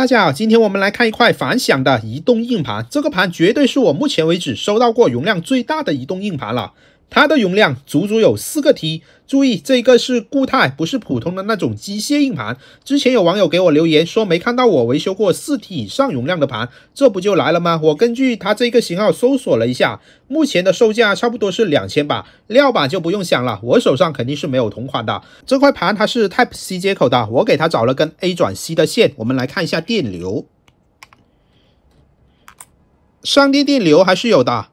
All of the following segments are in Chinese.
大家好，今天我们来看一块反响的移动硬盘。这个盘绝对是我目前为止收到过容量最大的移动硬盘了。它的容量足足有四个 T，注意这一个是固态，不是普通的那种机械硬盘。之前有网友给我留言说没看到我维修过四 T 以上容量的盘，这不就来了吗？我根据它这个型号搜索了一下，目前的售价差不多是两千吧，料板就不用想了，我手上肯定是没有同款的。这块盘它是 Type C 接口的，我给它找了根 A 转 C 的线，我们来看一下电流，上电电流还是有的。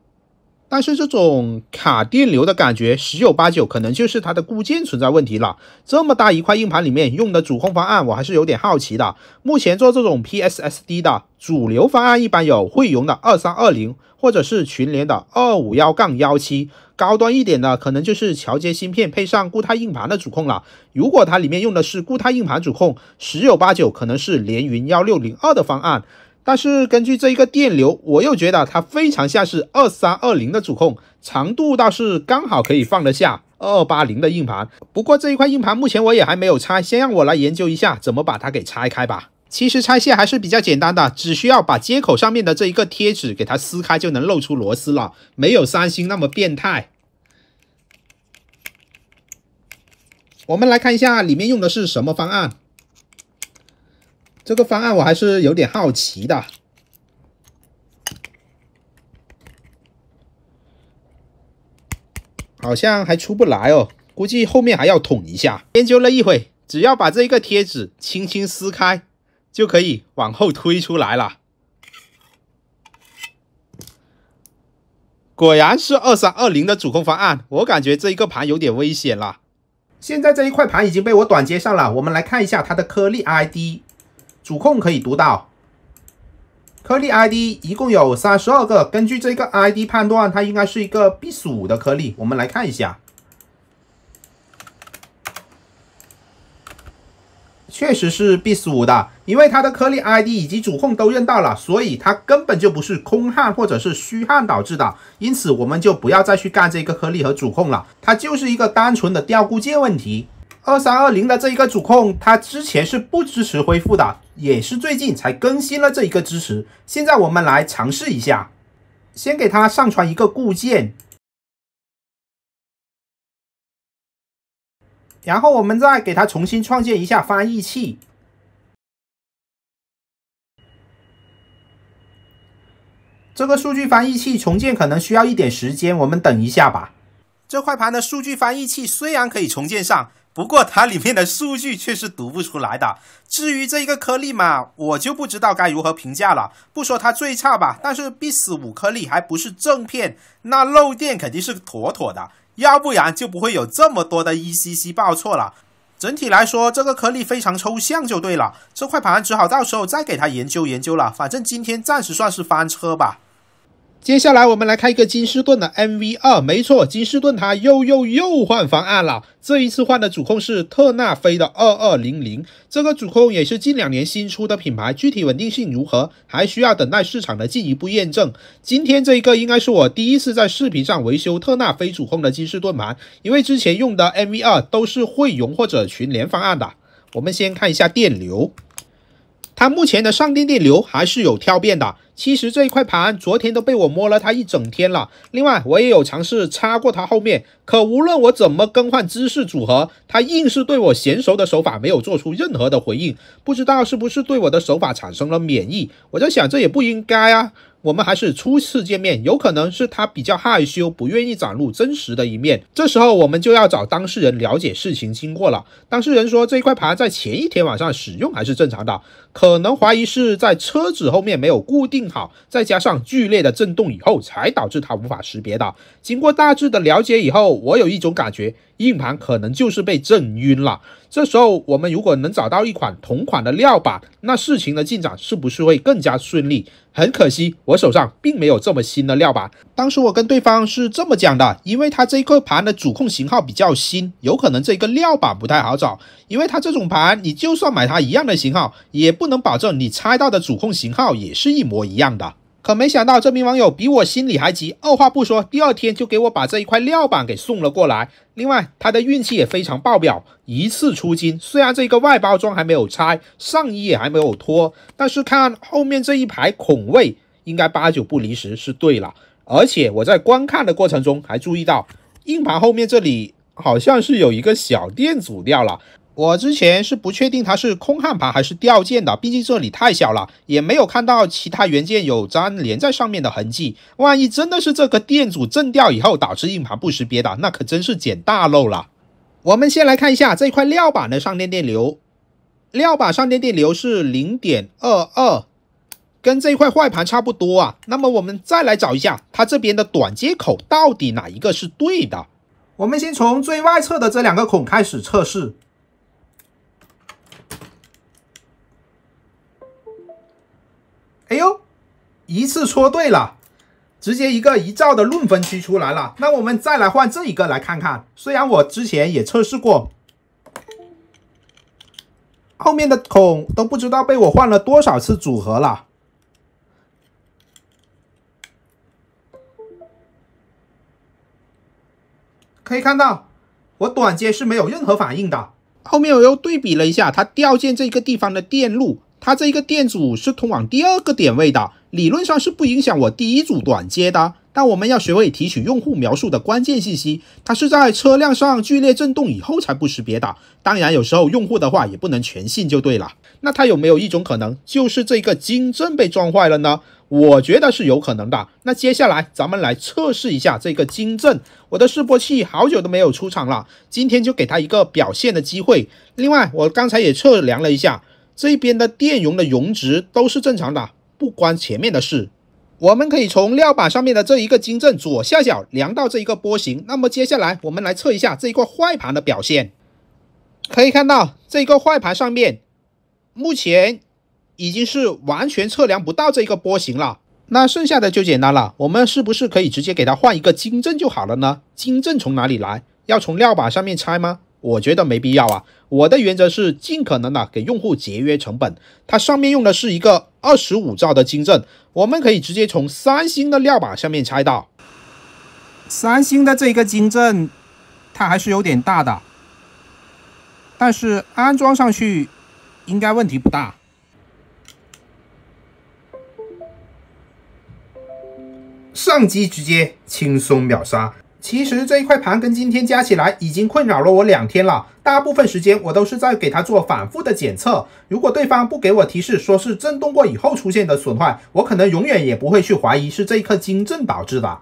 但是这种卡电流的感觉，十有八九可能就是它的固件存在问题了。这么大一块硬盘里面用的主控方案，我还是有点好奇的。目前做这种 P S S D 的主流方案，一般有汇融的二三二零，或者是群联的二五幺杠幺七。高端一点的，可能就是桥接芯片配上固态硬盘的主控了。如果它里面用的是固态硬盘主控，十有八九可能是联云幺六零二的方案。但是根据这一个电流，我又觉得它非常像是二三二零的主控，长度倒是刚好可以放得下二八零的硬盘。不过这一块硬盘目前我也还没有拆，先让我来研究一下怎么把它给拆开吧。其实拆卸还是比较简单的，只需要把接口上面的这一个贴纸给它撕开，就能露出螺丝了，没有三星那么变态。我们来看一下里面用的是什么方案。这个方案我还是有点好奇的，好像还出不来哦，估计后面还要捅一下。研究了一会，只要把这一个贴纸轻轻撕开，就可以往后推出来了。果然是二三二零的主控方案，我感觉这一个盘有点危险了。现在这一块盘已经被我短接上了，我们来看一下它的颗粒 ID。主控可以读到颗粒 ID，一共有三十二个。根据这个 ID 判断，它应该是一个避暑的颗粒。我们来看一下，确实是避暑的，因为它的颗粒 ID 以及主控都认到了，所以它根本就不是空焊或者是虚焊导致的。因此，我们就不要再去干这个颗粒和主控了，它就是一个单纯的掉固件问题。二三二零的这一个主控，它之前是不支持恢复的，也是最近才更新了这一个支持。现在我们来尝试一下，先给它上传一个固件，然后我们再给它重新创建一下翻译器。这个数据翻译器重建可能需要一点时间，我们等一下吧。这块盘的数据翻译器虽然可以重建上。不过它里面的数据却是读不出来的。至于这一个颗粒嘛，我就不知道该如何评价了。不说它最差吧，但是 B 四五颗粒还不是正片，那漏电肯定是妥妥的，要不然就不会有这么多的 ECC 报错了。整体来说，这个颗粒非常抽象就对了。这块盘只好到时候再给它研究研究了。反正今天暂时算是翻车吧。接下来我们来开一个金士顿的 MV 二，没错，金士顿它又又又换方案了。这一次换的主控是特纳飞的二二零零，这个主控也是近两年新出的品牌，具体稳定性如何，还需要等待市场的进一步验证。今天这一个应该是我第一次在视频上维修特纳飞主控的金士顿盘，因为之前用的 MV 二都是汇融或者群联方案的。我们先看一下电流。它目前的上电电流还是有跳变的。其实这一块盘昨天都被我摸了它一整天了。另外，我也有尝试插过它后面，可无论我怎么更换姿势组合，它硬是对我娴熟的手法没有做出任何的回应。不知道是不是对我的手法产生了免疫？我在想，这也不应该啊。我们还是初次见面，有可能是他比较害羞，不愿意展露真实的一面。这时候我们就要找当事人了解事情经过了。当事人说，这块盘在前一天晚上使用还是正常的，可能怀疑是在车子后面没有固定好，再加上剧烈的震动以后，才导致它无法识别的。经过大致的了解以后，我有一种感觉。硬盘可能就是被震晕了。这时候，我们如果能找到一款同款的料板，那事情的进展是不是会更加顺利？很可惜，我手上并没有这么新的料板。当时我跟对方是这么讲的：，因为他这一个盘的主控型号比较新，有可能这个料板不太好找。因为他这种盘，你就算买它一样的型号，也不能保证你拆到的主控型号也是一模一样的。可没想到，这名网友比我心里还急，二话不说，第二天就给我把这一块料板给送了过来。另外，他的运气也非常爆表，一次出金。虽然这个外包装还没有拆，上衣也还没有脱，但是看后面这一排孔位，应该八九不离十是对了。而且我在观看的过程中还注意到，硬盘后面这里好像是有一个小电阻掉了。我之前是不确定它是空焊盘还是掉件的，毕竟这里太小了，也没有看到其他元件有粘连在上面的痕迹。万一真的是这个电阻震掉以后导致硬盘不识别的，那可真是捡大漏了。我们先来看一下这块料板的上电电流，料板上电电流是零点二二，跟这块坏盘差不多啊。那么我们再来找一下它这边的短接口到底哪一个是对的。我们先从最外侧的这两个孔开始测试。一次戳对了，直接一个一兆的论分区出来了。那我们再来换这一个来看看。虽然我之前也测试过，后面的孔都不知道被我换了多少次组合了。可以看到，我短接是没有任何反应的。后面我又对比了一下，它掉线这个地方的电路，它这一个电阻是通往第二个点位的。理论上是不影响我第一组短接的，但我们要学会提取用户描述的关键信息。它是在车辆上剧烈震动以后才不识别的。当然，有时候用户的话也不能全信，就对了。那它有没有一种可能，就是这个金正被撞坏了呢？我觉得是有可能的。那接下来咱们来测试一下这个金正。我的示波器好久都没有出场了，今天就给它一个表现的机会。另外，我刚才也测量了一下，这边的电容的容值都是正常的。不关前面的事，我们可以从料板上面的这一个金正左下角量到这一个波形。那么接下来，我们来测一下这一个坏盘的表现。可以看到，这一个坏盘上面目前已经是完全测量不到这一个波形了。那剩下的就简单了，我们是不是可以直接给它换一个金正就好了呢？金正从哪里来？要从料板上面拆吗？我觉得没必要啊！我的原则是尽可能的给用户节约成本。它上面用的是一个二十五兆的晶振，我们可以直接从三星的料板上面拆到。三星的这一个晶振，它还是有点大的，但是安装上去应该问题不大。上机直接轻松秒杀。其实这一块盘跟今天加起来已经困扰了我两天了，大部分时间我都是在给它做反复的检测。如果对方不给我提示说是震动过以后出现的损坏，我可能永远也不会去怀疑是这一颗金震导致的。